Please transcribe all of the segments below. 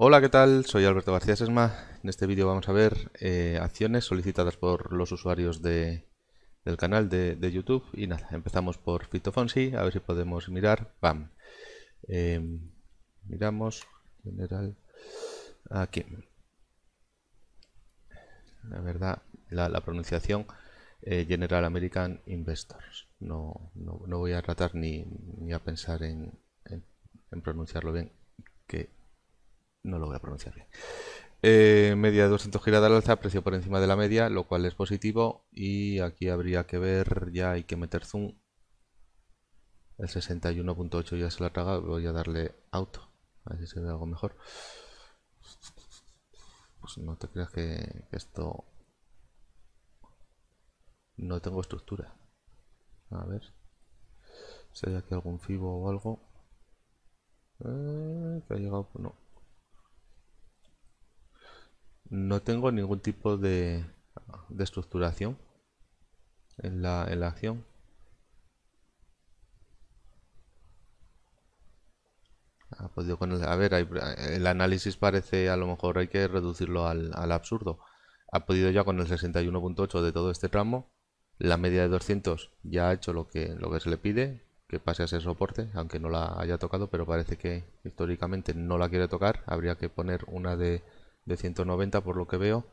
Hola, ¿qué tal? Soy Alberto García Sesma. En este vídeo vamos a ver eh, acciones solicitadas por los usuarios de, del canal de, YouTube. Y nada, empezamos por Fitofonsi, a ver si podemos mirar. ¡Pam! Em, miramos, general, aquí. La verdad, la, pronunciación eh, General American Investors. No, voy a tratar ni, a pensar en, en pronunciarlo bien, que no lo voy a pronunciar bien. Eh, media de 200 giradas al alza, precio por encima de la media, lo cual es positivo. Y aquí habría que ver, ya hay que meter zoom. El 61.8 ya se lo ha tragado voy a darle auto, a ver si se ve algo mejor. Pues no te creas que esto... No tengo estructura. A ver. Si hay aquí algún fibo o algo. Eh, que ha llegado... No, no tengo ningún tipo de, estructuración en la, acción Ha ah, podido pues con el, a ver, el análisis parece a lo mejor hay que reducirlo al, absurdo. Ha podido ya con el 61.8 de todo este tramo, la media de 200 ya ha hecho lo que, lo que se le pide, que pase a ser soporte, aunque no la haya tocado, pero parece que históricamente no la quiere tocar. Habría que poner una de de 190 por lo que veo,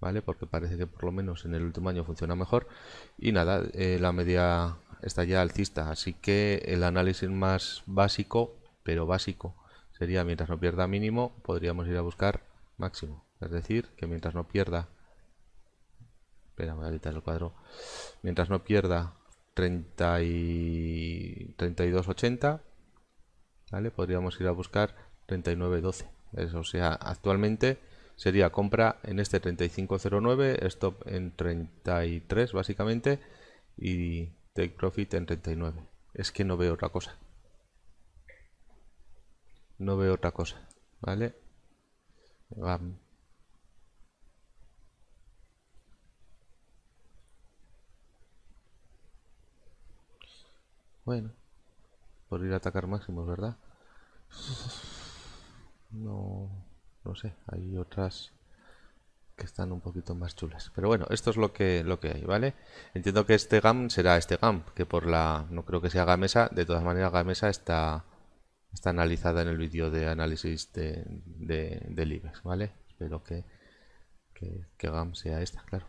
¿vale? Porque parece que por lo menos en el último año funciona mejor. Y nada, eh, la media está ya alcista, así que el análisis más básico, pero básico, sería mientras no pierda mínimo, podríamos ir a buscar máximo. Es decir, que mientras no pierda, espera, voy a editar el cuadro, mientras no pierda 30 y 32.80, ¿vale? Podríamos ir a buscar 39.12. Eso, o sea, actualmente sería compra en este 3509, stop en 33 básicamente y take profit en 39. Es que no veo otra cosa. No veo otra cosa, ¿vale? Bueno, por ir a atacar máximos, ¿verdad? no, no sé, hay otras que están un poquito más chulas. Pero bueno, esto es lo que, lo que hay, ¿vale? Entiendo que este GAM será este GAM, que por la... no creo que sea GAMESA, de todas maneras GAMESA está, está analizada en el vídeo de análisis de, de, del ¿vale? Espero que, que, GAM sea esta, claro.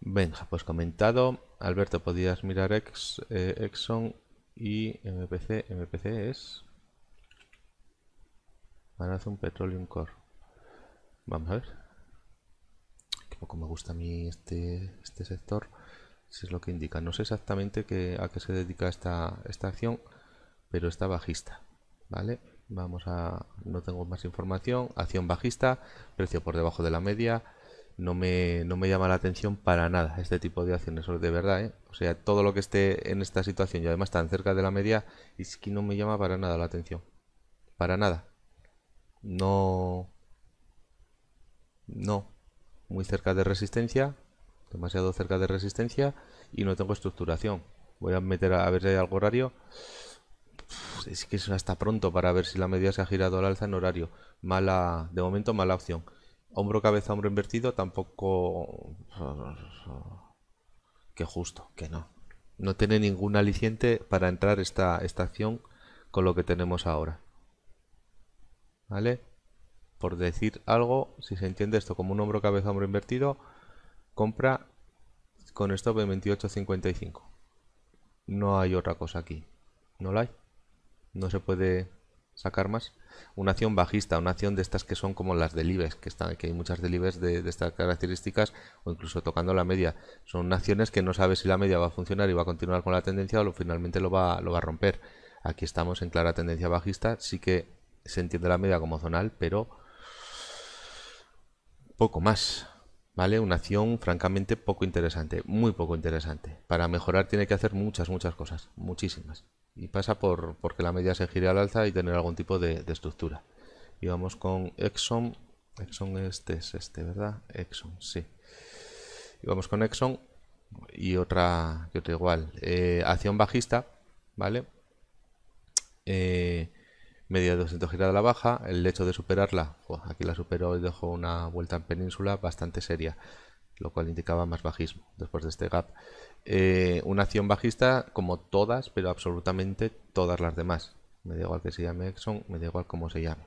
Venga, pues comentado. Alberto, podías mirar eh, Exxon y MPC. MPC es un Petroleum Core. Vamos a ver. Que poco me gusta a mí este, este sector. Si es lo que indica. No sé exactamente qué, a qué se dedica esta, esta acción, pero está bajista. ¿Vale? Vamos a. No tengo más información. Acción bajista, precio por debajo de la media. No me, no me llama la atención para nada este tipo de acciones, de verdad. ¿eh? O sea, todo lo que esté en esta situación y además tan cerca de la media, es que no me llama para nada la atención. Para nada. No... No. Muy cerca de resistencia. Demasiado cerca de resistencia. Y no tengo estructuración. Voy a meter a, ver si hay algo horario. Es que es hasta pronto para ver si la media se ha girado al alza en horario. Mala, de momento mala opción. Hombro, cabeza, hombro invertido, tampoco... Que justo, que no. No tiene ningún aliciente para entrar esta, esta acción con lo que tenemos ahora. ¿vale? Por decir algo, si se entiende esto como un hombro cabeza hombro invertido, compra con esto de 28.55. No hay otra cosa aquí. No la hay. No se puede sacar más. Una acción bajista, una acción de estas que son como las delives, que, están, que hay muchas delives de, estas características, o incluso tocando la media. Son acciones que no sabes si la media va a funcionar y va a continuar con la tendencia o finalmente lo va, lo va a romper. Aquí estamos en clara tendencia bajista, sí que se entiende la media como zonal, pero poco más. ¿Vale? Una acción francamente poco interesante, muy poco interesante. Para mejorar tiene que hacer muchas, muchas cosas, muchísimas. Y pasa por porque la media se gire al alza y tener algún tipo de, estructura. Y vamos con Exxon. Exxon este es este, ¿verdad? Exxon, sí. Y vamos con Exxon y otra, que otra igual. Eh, acción bajista, ¿vale? Eh, media de 200 giras a la baja, el hecho de superarla, pues, aquí la superó y dejó una vuelta en península bastante seria, lo cual indicaba más bajismo después de este gap. Eh, una acción bajista como todas, pero absolutamente todas las demás. Me da igual que se llame Exxon, me da igual cómo se llame.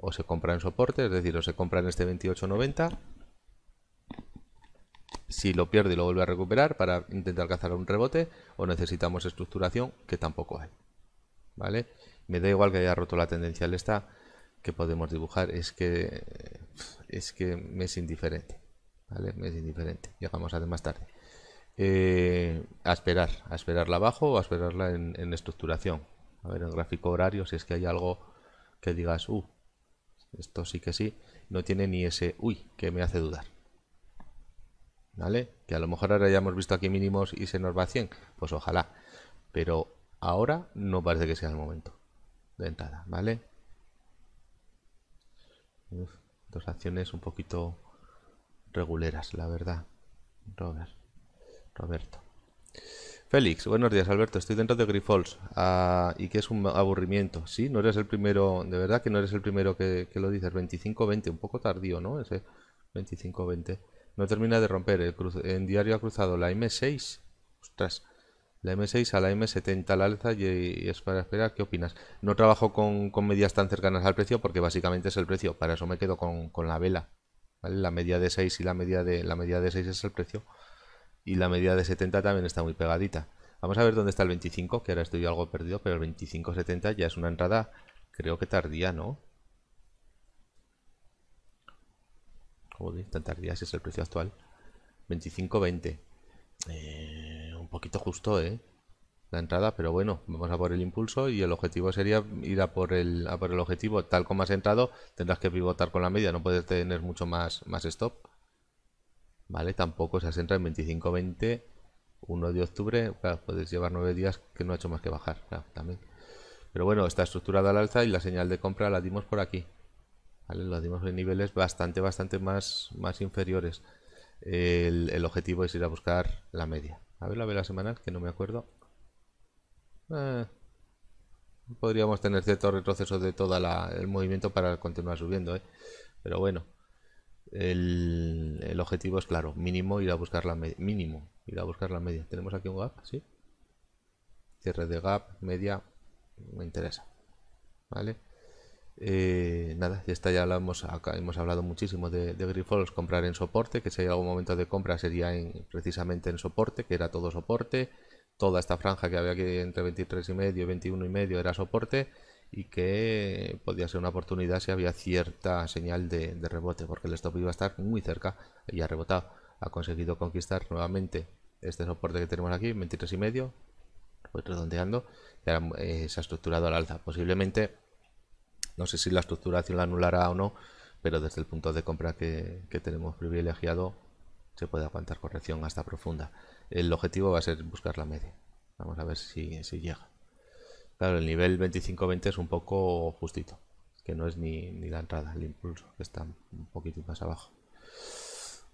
O se compra en soporte, es decir, o se compra en este 28.90. Si lo pierde y lo vuelve a recuperar para intentar alcanzar un rebote, o necesitamos estructuración, que tampoco hay. ¿Vale? me da igual que haya roto la tendencia esta que podemos dibujar, es que, es que me es indiferente. ¿Vale? Me es indiferente. Llegamos a más tarde. Eh, a esperar, a esperarla abajo o a esperarla en, estructuración. A ver, el gráfico horario, si es que hay algo que digas, uh, esto sí que sí, no tiene ni ese, uy, que me hace dudar. ¿Vale? Que a lo mejor ahora ya hemos visto aquí mínimos y se nos va a 100, pues ojalá. Pero ahora no parece que sea el momento entrada, ¿vale? dos acciones un poquito reguleras, la verdad. Roberto. Félix, buenos días Alberto, estoy dentro de Grifols ah, y que es un aburrimiento, ¿sí? No eres el primero, de verdad que no eres el primero que, lo dices, 25-20, un poco tardío, ¿no? Ese 25-20. No termina de romper, el cruce, en diario ha cruzado la M6, ostras, la M6 a la M70 al alza y, es para esperar. ¿Qué opinas? No trabajo con, con, medidas tan cercanas al precio porque básicamente es el precio. Para eso me quedo con, la vela. La media de 6 y la media de, la media de 6 es el precio. Y la media de 70 también está muy pegadita. Vamos a ver dónde está el 25, que ahora estoy algo perdido, pero el 2570 ya es una entrada, creo que tardía, ¿no? Joder, tan tardía si es el precio actual. 2520. Eh un poquito justo, ¿eh? La entrada, pero bueno, vamos a por el impulso y el objetivo sería ir a por el, por el objetivo. Tal como has entrado, tendrás que pivotar con la media, no puedes tener mucho más, más stop. Vale, tampoco se centra en 25-20, 1 de octubre, puedes llevar nueve días que no ha hecho más que bajar, también. Pero bueno, está estructurada al alza y la señal de compra la dimos por aquí. Vale, lo dimos en niveles bastante, bastante más, más inferiores. el objetivo es ir a buscar la media. A ver la vela semanal, que no me acuerdo. Eh, podríamos tener cierto retroceso de todo el movimiento para continuar subiendo, ¿eh? pero bueno. El, objetivo es claro, mínimo ir a buscar la media. Mínimo ir a buscar la media. Tenemos aquí un gap, ¿sí? Cierre de gap, media, me interesa. ¿Vale? Eh, nada, ya está, ya hablamos, acá hemos hablado muchísimo de, de Grifols, comprar en soporte, que si hay algún momento de compra sería en, precisamente en soporte, que era todo soporte, toda esta franja que había aquí entre 23 y medio y 21 y medio era soporte y que podía ser una oportunidad si había cierta señal de, rebote, porque el stop iba a estar muy cerca y ha rebotado, ha conseguido conquistar nuevamente este soporte que tenemos aquí, 23 y medio, pues redondeando, eh, se ha estructurado al alza, posiblemente no sé si la estructuración la anulará o no, pero desde el punto de compra que, tenemos privilegiado se puede aguantar corrección hasta profunda. El objetivo va a ser buscar la media. Vamos a ver si, llega. Claro, el nivel 25-20 es un poco justito, que no es ni, la entrada, el impulso, que está un poquito más abajo.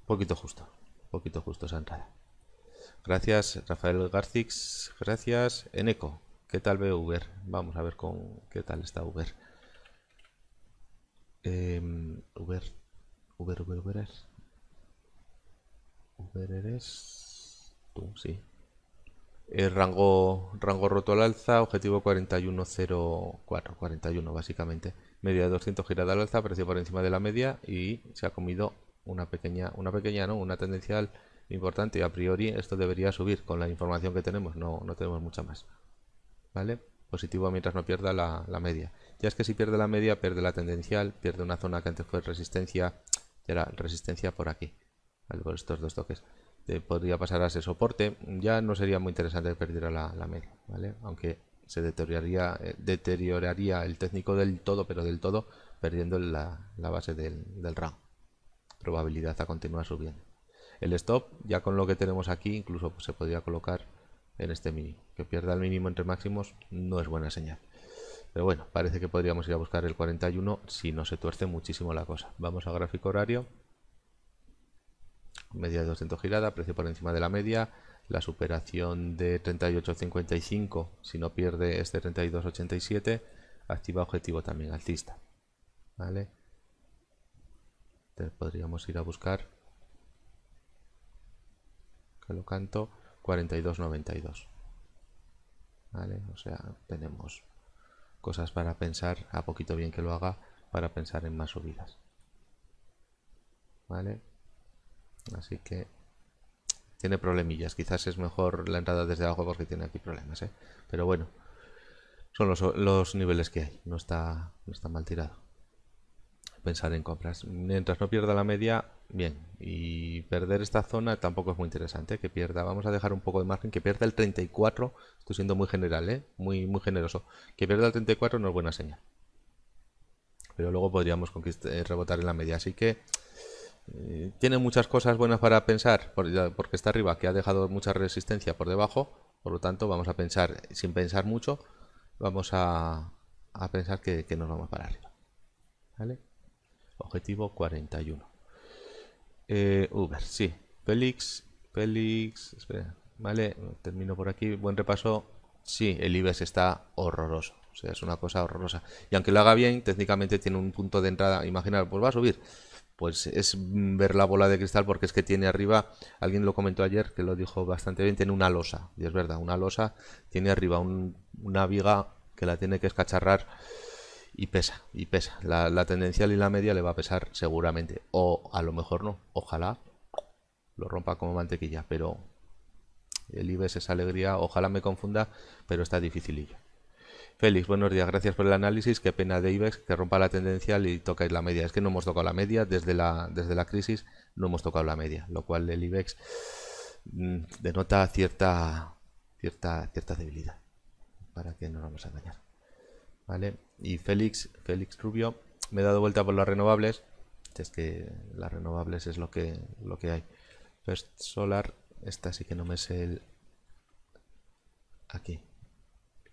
Un poquito justo, un poquito justo esa entrada. Gracias Rafael Garcix, gracias Eneco. ¿Qué tal ve Uber? Vamos a ver con qué tal está Uber. Eh, Uber, Uber, Uber, Uber, tú, sí. El rango, rango roto al alza, objetivo 4104, 41 básicamente. Media de 200 girada al alza, apareció por encima de la media y se ha comido una pequeña, una pequeña, ¿no? Una tendencial importante. A priori esto debería subir con la información que tenemos, no, no tenemos mucha más. ¿Vale? Positivo mientras no pierda la, la media. Ya es que si pierde la media, pierde la tendencial, pierde una zona que antes fue resistencia, ya era resistencia por aquí, por estos dos toques. Eh, podría pasar a ese soporte, ya no sería muy interesante perder la, media, Aunque se deterioraría, eh, deterioraría el técnico del todo, pero del todo, perdiendo la, base del, ram. Probabilidad a continuar subiendo. El stop, ya con lo que tenemos aquí, incluso pues, se podría colocar en este mínimo. Que pierda el mínimo entre máximos no es buena señal. Pero bueno, parece que podríamos ir a buscar el 41 si no se tuerce muchísimo la cosa. Vamos a gráfico horario. Media de 200 girada, precio por encima de la media. La superación de 38.55, si no pierde este 32.87, activa objetivo también alcista. ¿Vale? Entonces podríamos ir a buscar que lo canto 42.92 vale o sea tenemos cosas para pensar, a poquito bien que lo haga, para pensar en más subidas. ¿Vale? Así que tiene problemillas. Quizás es mejor la entrada desde abajo porque tiene aquí problemas, ¿eh? Pero bueno, son los, los niveles que hay. No está, no está mal tirado pensar en compras. Mientras no pierda la media, bien. Y perder esta zona tampoco es muy interesante, que pierda. Vamos a dejar un poco de margen, que pierda el 34. Estoy siendo muy general, ¿eh? muy, muy generoso. Que pierda el 34 no es buena señal. Pero luego podríamos eh, rebotar en la media. Así que eh, tiene muchas cosas buenas para pensar, porque está arriba, que ha dejado mucha resistencia por debajo. Por lo tanto, vamos a pensar, sin pensar mucho, vamos a, pensar que, nos vamos para arriba. ¿Vale? Objetivo 41. Eh, Uber, sí. Félix, Félix, vale, termino por aquí. Buen repaso. Sí, el IBEX está horroroso. O sea, es una cosa horrorosa. Y aunque lo haga bien, técnicamente tiene un punto de entrada. Imaginar, pues va a subir. Pues es ver la bola de cristal porque es que tiene arriba, alguien lo comentó ayer que lo dijo bastante bien, tiene una losa. Y es verdad, una losa tiene arriba un, una viga que la tiene que escacharrar y pesa, y pesa. La, la, tendencial y la media le va a pesar seguramente. O a lo mejor no, ojalá lo rompa como mantequilla, pero el IBEX es alegría, ojalá me confunda, pero está dificilillo. Félix, buenos días, gracias por el análisis. Qué pena de IBEX que rompa la tendencial y tocais la media. Es que no hemos tocado la media desde la, desde la crisis, no hemos tocado la media, lo cual el IBEX mm, denota cierta, cierta, cierta debilidad. Para que no nos vamos a engañar. ¿Vale? y Félix, Félix Rubio. Me he dado vuelta por las renovables. Es que las renovables es lo que, lo que hay. First Solar, esta sí que no me sé el... Aquí.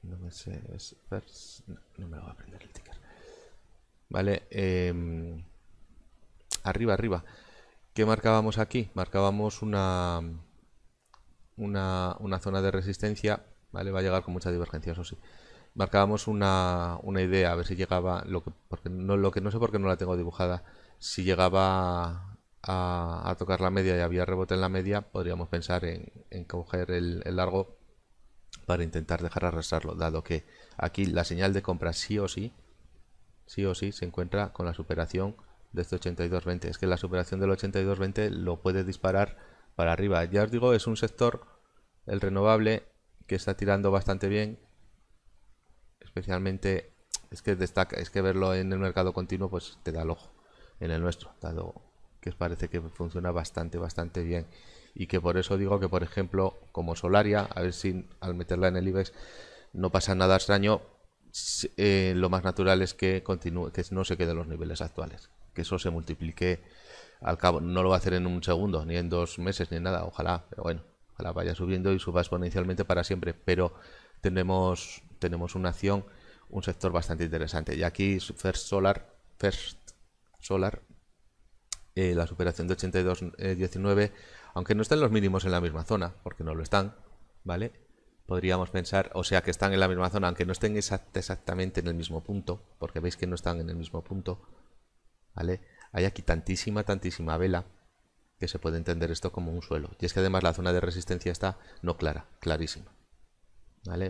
No me sé... Es no, me lo voy a aprender el ticker. Vale. Em, arriba, arriba. ¿Qué marcábamos aquí? Marcábamos una, una, una zona de resistencia. Vale, va a llegar con mucha divergencia, eso sí marcábamos una, idea, a ver si llegaba, lo que, porque no, lo que no sé por qué no la tengo dibujada, si llegaba a, tocar la media y había rebote en la media, podríamos pensar en, coger el, largo para intentar dejar arrastrarlo, dado que aquí la señal de compra sí o sí, sí o sí se encuentra con la superación de este 82.20. Es que la superación del 82.20 lo puede disparar para arriba. Ya os digo, es un sector, el renovable, que está tirando bastante bien, especialmente es que destaca, es que verlo en el mercado continuo pues te da el ojo en el nuestro, dado que parece que funciona bastante, bastante bien. Y que por eso digo que, por ejemplo, como Solaria, a ver si al meterla en el IBEX no pasa nada extraño, eh, lo más natural es que continúe, que no se queden los niveles actuales, que eso se multiplique al cabo, no lo va a hacer en un segundo, ni en dos meses, ni en nada, ojalá, pero bueno, ojalá vaya subiendo y suba exponencialmente para siempre, pero tenemos tenemos una acción, un sector bastante interesante. Y aquí First Solar, First Solar, eh, la superación de 82.19, 19 eh, aunque no estén los mínimos en la misma zona, porque no lo están, ¿vale? Podríamos pensar, o sea que están en la misma zona, aunque no estén exactamente en el mismo punto, porque veis que no están en el mismo punto, ¿vale? Hay aquí tantísima, tantísima vela que se puede entender esto como un suelo. Y es que además la zona de resistencia está no clara, clarísima.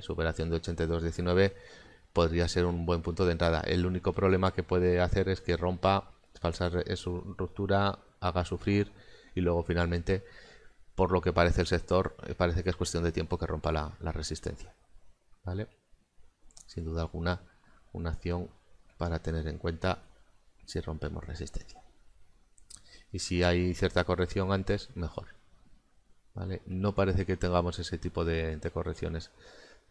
Superación de 82.19 podría ser un buen punto de entrada. El único problema que puede hacer es que rompa, falsa su ruptura, haga sufrir y luego finalmente, por lo que parece el sector, eh, parece que es cuestión de tiempo que rompa la, la resistencia. ¿Vale? Sin duda alguna, una acción para tener en cuenta si rompemos resistencia. Y si hay cierta corrección antes, mejor. No parece que tengamos ese tipo de, correcciones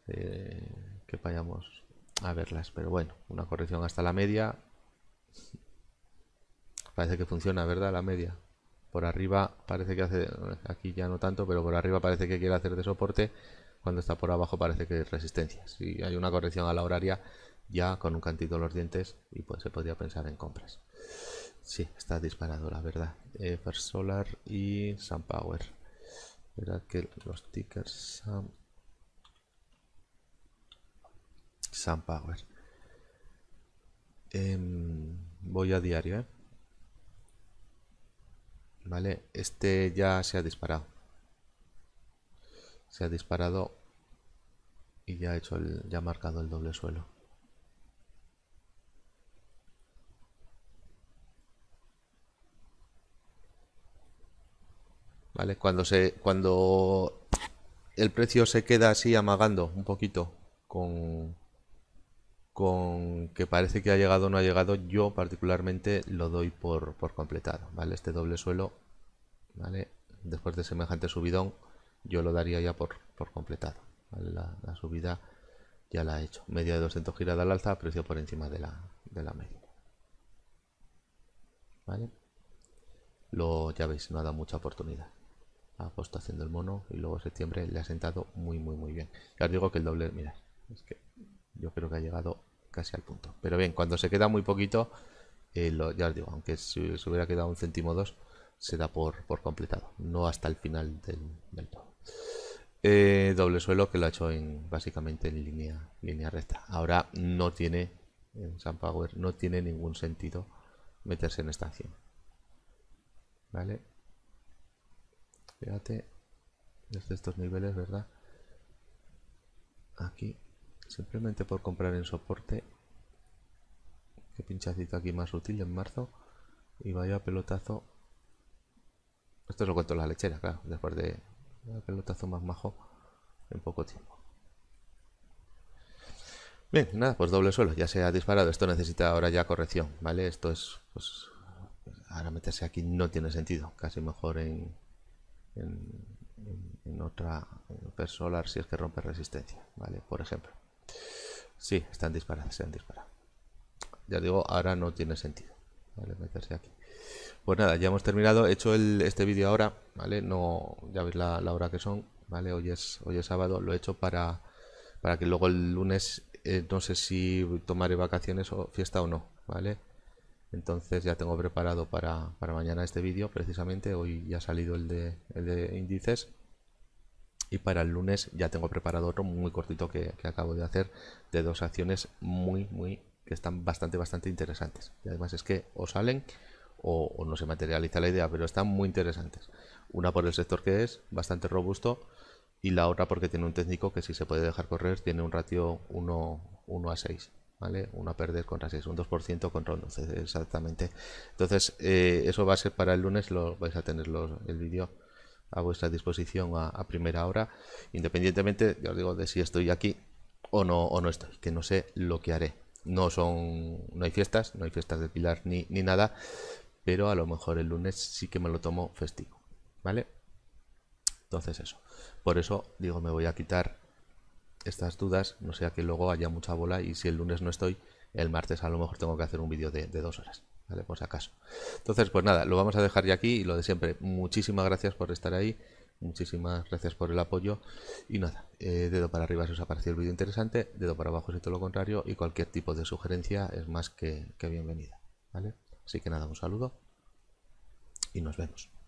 eh, que vayamos a verlas, pero bueno, una corrección hasta la media parece que funciona, ¿verdad? La media. Por arriba parece que hace, aquí ya no tanto, pero por arriba parece que quiere hacer de soporte, cuando está por abajo parece que es resistencia. Si hay una corrección a la horaria, ya con un cantito en los dientes y pues se podría pensar en compras. Sí, está disparado, la verdad. Eh, Solar y Sunpower Power. Verá que los tickers son, Sam Power. Em, voy a diario, ¿eh? Vale, este ya se ha disparado. Se ha disparado y ya ha hecho el, ya ha marcado el doble suelo. Cuando se. Cuando el precio se queda así amagando un poquito con. que parece que ha llegado o no ha llegado, yo particularmente lo doy por, completado. Este doble suelo, Después de semejante subidón, yo lo daría ya por, completado. La, subida ya la he hecho. Media de 200 giradas al alza, precio por encima de la, media. Lo, ya veis, no ha dado mucha oportunidad agosto haciendo el mono y luego septiembre le ha sentado muy, muy, muy bien. Ya os digo que el doble, mira es que yo creo que ha llegado casi al punto. Pero bien, cuando se queda muy poquito, eh, lo, ya os digo, aunque se, hubiera quedado un céntimo dos, se da por, por completado, no hasta el final del, todo. Eh, doble suelo que lo ha hecho en, básicamente en línea, línea recta. Ahora no tiene, en San Power, no tiene ningún sentido meterse en estación. ¿Vale? Fíjate, desde estos niveles, ¿verdad? Aquí, simplemente por comprar en soporte, qué pinchacito aquí más útil en marzo, y vaya pelotazo. Esto es lo cuento en la lechera, claro, después de pelotazo más majo en poco tiempo. Bien, nada, pues doble suelo, ya se ha disparado, esto necesita ahora ya corrección, ¿vale? Esto es, pues, ahora meterse aquí no tiene sentido, casi mejor en, en, otra persona, Solar si es que rompe resistencia, ¿vale? Por ejemplo. Sí, están disparadas, se han disparado. Ya digo, ahora no tiene sentido, ¿vale? Meterse aquí. Pues nada, ya hemos terminado. He hecho este vídeo ahora, ¿vale? No, ya veis la, hora que son, ¿vale? Hoy es, hoy es sábado, lo he hecho para, para que luego el lunes, eh, no sé si tomaré vacaciones o fiesta o no, ¿vale? Entonces ya tengo preparado para, mañana este vídeo, precisamente. Hoy ya ha salido el de, el de, índices. Y para el lunes ya tengo preparado otro muy cortito que, acabo de hacer de dos acciones muy, muy que están bastante, bastante interesantes. Y además es que o salen o, no se materializa la idea, pero están muy interesantes. Una por el sector que es, bastante robusto, y la otra porque tiene un técnico que si se puede dejar correr tiene un ratio 1 a 6. ¿vale? una perder contra 6, un 2% contra 11, exactamente. Entonces, eh, eso va a ser para el lunes, lo vais a tener el vídeo a vuestra disposición a, a, primera hora, independientemente, ya os digo, de si estoy aquí o no, o no estoy, que no sé lo que haré. No son, no hay fiestas, no hay fiestas de Pilar ni, ni nada, pero a lo mejor el lunes sí que me lo tomo festivo, ¿vale? Entonces eso, por eso digo, me voy a quitar estas dudas, no sea que luego haya mucha bola y si el lunes no estoy, el martes a lo mejor tengo que hacer un vídeo de, dos horas, ¿vale? Por si acaso. Entonces, pues nada, lo vamos a dejar ya aquí y lo de siempre. Muchísimas gracias por estar ahí, muchísimas gracias por el apoyo y nada, eh, dedo para arriba si os ha parecido el vídeo interesante, dedo para abajo si todo lo contrario y cualquier tipo de sugerencia es más que, que bienvenida, ¿vale? Así que nada, un saludo y nos vemos.